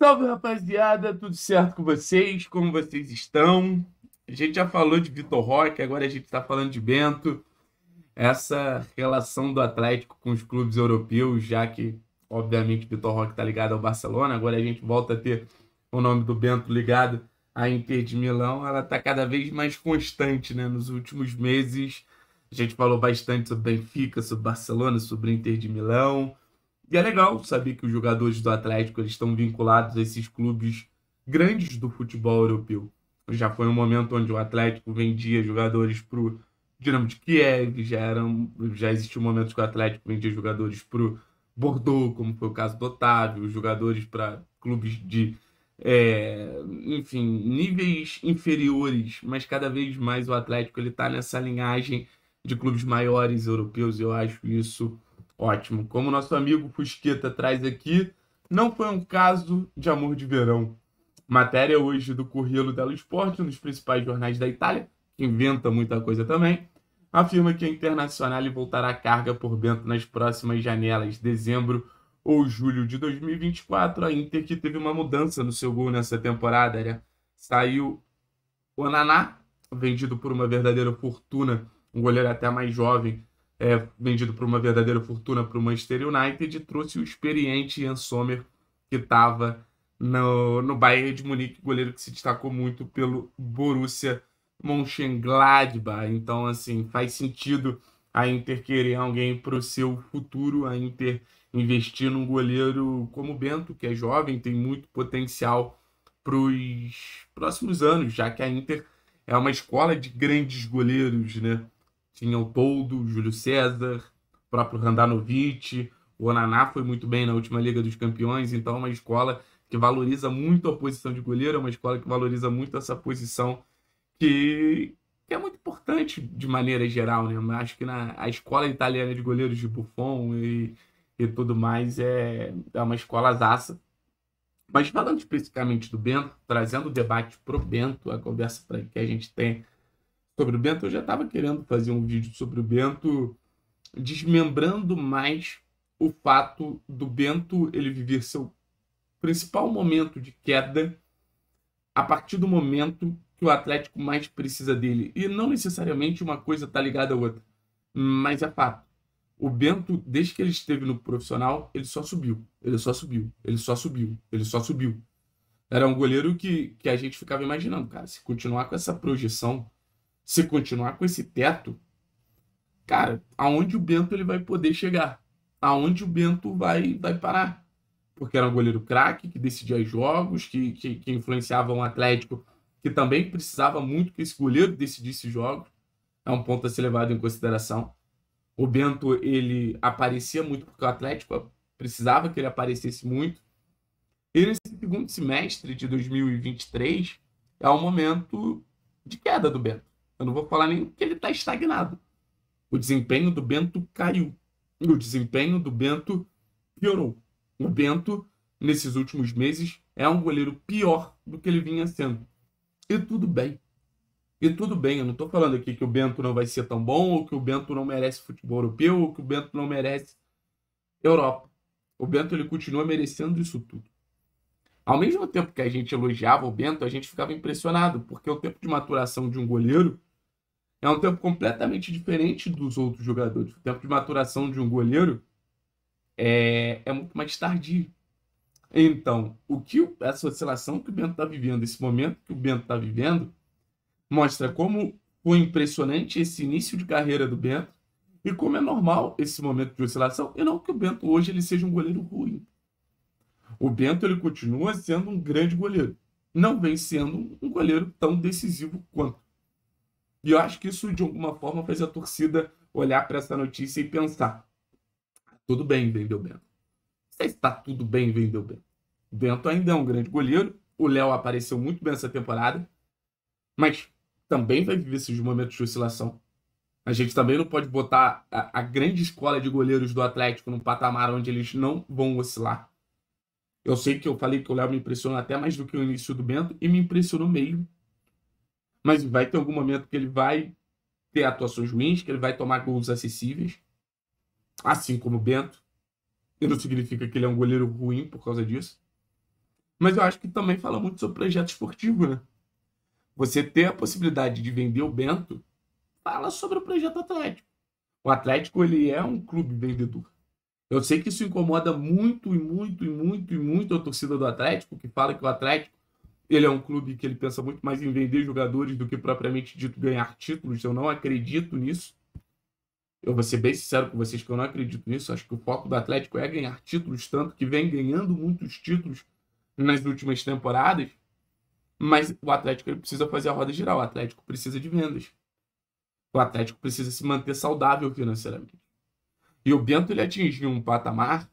Salve rapaziada, tudo certo com vocês? Como vocês estão? A gente já falou de Vitor Roque, agora a gente está falando de Bento. Essa relação do Atlético com os clubes europeus, já que, obviamente, Vitor Roque está ligado ao Barcelona, agora a gente volta a ter o nome do Bento ligado à Inter de Milão, ela está cada vez mais constante, né? Nos últimos meses, a gente falou bastante sobre Benfica, sobre Barcelona, sobre Inter de Milão. E é legal saber que os jogadores do Atlético estão vinculados a esses clubes grandes do futebol europeu. Já foi um momento onde o Atlético vendia jogadores para o Dinamo de Kiev, já, eram, já existiam momentos que o Atlético vendia jogadores para o Bordeaux, como foi o caso do Otávio, jogadores para clubes de, é, enfim, níveis inferiores, mas cada vez mais o Atlético ele está nessa linhagem de clubes maiores europeus, e eu acho isso Ótimo. Como nosso amigo Fusqueta traz aqui, não foi um caso de amor de verão. Matéria hoje do Corrielo dello Sport, um dos principais jornais da Itália, que inventa muita coisa também, afirma que a Internacional voltará à carga por Bento nas próximas janelas, dezembro ou julho de 2024. A Inter que teve uma mudança no seu gol nessa temporada, né? Saiu o Naná, vendido por uma verdadeira fortuna, um goleiro até mais jovem, é, vendido por uma verdadeira fortuna para o Manchester United, e trouxe o experiente Ian Sommer, que estava no, no Bayern de Munique, goleiro que se destacou muito pelo Borussia Mönchengladbach. Então, assim, faz sentido a Inter querer alguém para o seu futuro, a Inter investir num goleiro como o Bento, que é jovem, tem muito potencial para os próximos anos, já que a Inter é uma escola de grandes goleiros, né? Tinha o Toldo, Júlio César, o próprio Randanovic. O Onaná foi muito bem na última Liga dos Campeões, então é uma escola que valoriza muito a posição de goleiro, é uma escola que valoriza muito essa posição que, que é muito importante de maneira geral, né? Acho que na a escola italiana de goleiros de Buffon e, e tudo mais é, é uma escola zaça. Mas falando especificamente do Bento, trazendo o debate pro Bento, a conversa que a gente tem sobre o Bento, eu já estava querendo fazer um vídeo sobre o Bento, desmembrando mais o fato do Bento ele viver seu principal momento de queda a partir do momento que o Atlético mais precisa dele. E não necessariamente uma coisa está ligada à outra, mas é fato. O Bento, desde que ele esteve no profissional, ele só subiu, ele só subiu, ele só subiu, ele só subiu. Era um goleiro que, que a gente ficava imaginando, cara, se continuar com essa projeção, se continuar com esse teto, cara, aonde o Bento ele vai poder chegar? Aonde o Bento vai, vai parar? Porque era um goleiro craque que decidia jogos, que, que, que influenciava um Atlético que também precisava muito que esse goleiro decidisse jogos. É um ponto a ser levado em consideração. O Bento ele aparecia muito porque o Atlético precisava que ele aparecesse muito. E nesse segundo semestre de 2023 é um momento de queda do Bento. Eu não vou falar nem que ele está estagnado. O desempenho do Bento caiu. O desempenho do Bento piorou. O Bento, nesses últimos meses, é um goleiro pior do que ele vinha sendo. E tudo bem. E tudo bem, eu não estou falando aqui que o Bento não vai ser tão bom, ou que o Bento não merece futebol europeu, ou que o Bento não merece Europa. O Bento ele continua merecendo isso tudo. Ao mesmo tempo que a gente elogiava o Bento, a gente ficava impressionado, porque o tempo de maturação de um goleiro é um tempo completamente diferente dos outros jogadores. O tempo de maturação de um goleiro é, é muito mais tardio. Então, o que essa oscilação que o Bento está vivendo, esse momento que o Bento está vivendo, mostra como foi impressionante esse início de carreira do Bento e como é normal esse momento de oscilação. E não que o Bento hoje ele seja um goleiro ruim. O Bento ele continua sendo um grande goleiro. Não vem sendo um goleiro tão decisivo quanto. E eu acho que isso, de alguma forma, fez a torcida olhar para essa notícia e pensar: tudo bem, vendeu Bento. Se está tudo bem, vendeu Bento. Bento ainda é um grande goleiro. O Léo apareceu muito bem essa temporada, mas também vai viver esses momentos de oscilação. A gente também não pode botar a, a, grande escola de goleiros do Atlético num patamar onde eles não vão oscilar. Eu sei que eu falei que o Léo me impressionou até mais do que o início do Bento, e me impressionou mesmo mas vai ter algum momento que ele vai ter atuações ruins, que ele vai tomar gols acessíveis, assim como o Bento. E não significa que ele é um goleiro ruim por causa disso. Mas eu acho que também fala muito sobre projeto esportivo, né? Você ter a possibilidade de vender o Bento fala sobre o projeto Atlético. O Atlético ele é um clube vendedor. Eu sei que isso incomoda muito e muito e muito e muito a torcida do Atlético, que fala que o Atlético ele é um clube que ele pensa muito mais em vender jogadores do que propriamente dito ganhar títulos. Eu não acredito nisso. Eu vou ser bem sincero com vocês que eu não acredito nisso. Acho que o foco do Atlético é ganhar títulos, tanto que vem ganhando muitos títulos nas últimas temporadas. Mas o Atlético precisa fazer a roda girar. O Atlético precisa de vendas. O Atlético precisa se manter saudável financeiramente. E o Bento ele atingiu um patamar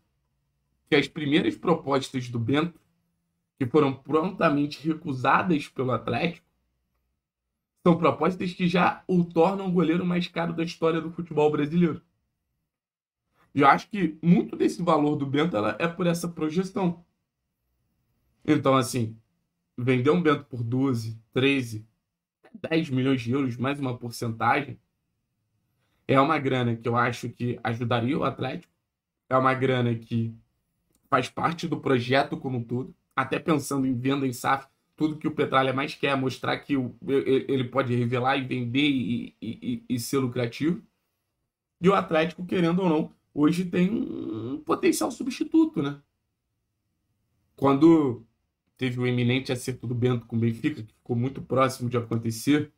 que as primeiras propostas do Bento que foram prontamente recusadas pelo Atlético, são propostas que já o tornam o goleiro mais caro da história do futebol brasileiro. E eu acho que muito desse valor do Bento é por essa projeção. Então, assim, vender um Bento por 12, 13, 10 milhões de euros, mais uma porcentagem, é uma grana que eu acho que ajudaria o Atlético, é uma grana que faz parte do projeto como um todo até pensando em venda em SAF, tudo que o Petralha mais quer, é mostrar que o, ele pode revelar e vender e, e, e, ser lucrativo. E o Atlético, querendo ou não, hoje tem um potencial substituto, né? Quando teve o eminente acerto do Bento com o Benfica, que ficou muito próximo de acontecer,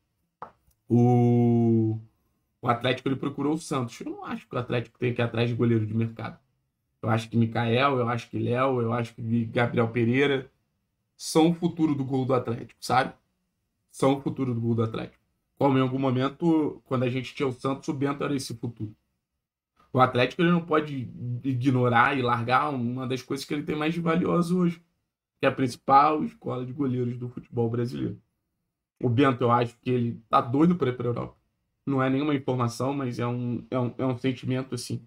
o, o Atlético ele procurou o Santos. Eu não acho que o Atlético tem que ir atrás de goleiro de mercado eu acho que Mikael, eu acho que Léo, eu acho que Gabriel Pereira são o futuro do gol do Atlético, sabe? São o futuro do gol do Atlético. Como em algum momento, quando a gente tinha o Santos, o Bento era esse futuro. O Atlético ele não pode ignorar e largar uma das coisas que ele tem mais de valioso hoje, que é a principal escola de goleiros do futebol brasileiro. O Bento, eu acho que ele tá doido para ir para Europa. Não é nenhuma informação, mas é um, é um, é um sentimento assim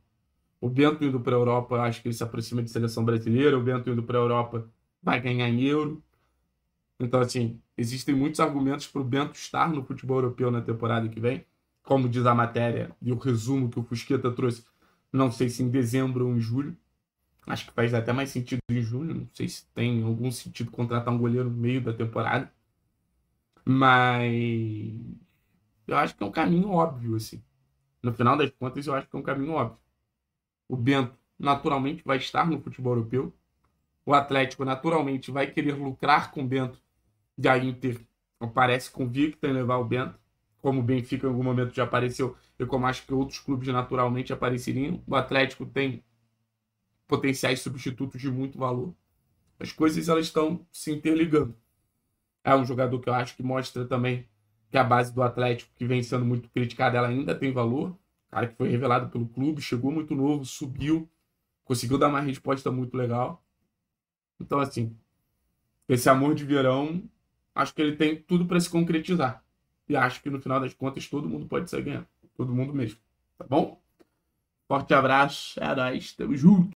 o Bento indo para a Europa, acho que ele se aproxima de seleção brasileira. O Bento indo para a Europa vai ganhar em euro. Então, assim, existem muitos argumentos para o Bento estar no futebol europeu na temporada que vem. Como diz a matéria e o resumo que o Fusqueta trouxe, não sei se em dezembro ou em julho. Acho que faz até mais sentido em julho. Não sei se tem algum sentido contratar um goleiro no meio da temporada. Mas eu acho que é um caminho óbvio, assim. No final das contas, eu acho que é um caminho óbvio. O Bento naturalmente vai estar no futebol europeu. O Atlético naturalmente vai querer lucrar com o Bento. E a Inter parece convicta em levar o Bento. Como o Benfica em algum momento já apareceu, e como acho que outros clubes naturalmente apareceriam. O Atlético tem potenciais substitutos de muito valor. As coisas elas estão se interligando. É um jogador que eu acho que mostra também que a base do Atlético, que vem sendo muito criticada, ela ainda tem valor. Cara que foi revelado pelo clube, chegou muito novo, subiu, conseguiu dar uma resposta muito legal. Então, assim, esse amor de verão, acho que ele tem tudo para se concretizar. E acho que no final das contas todo mundo pode sair ganhando. Todo mundo mesmo. Tá bom? Forte abraço, é nóis, tamo junto.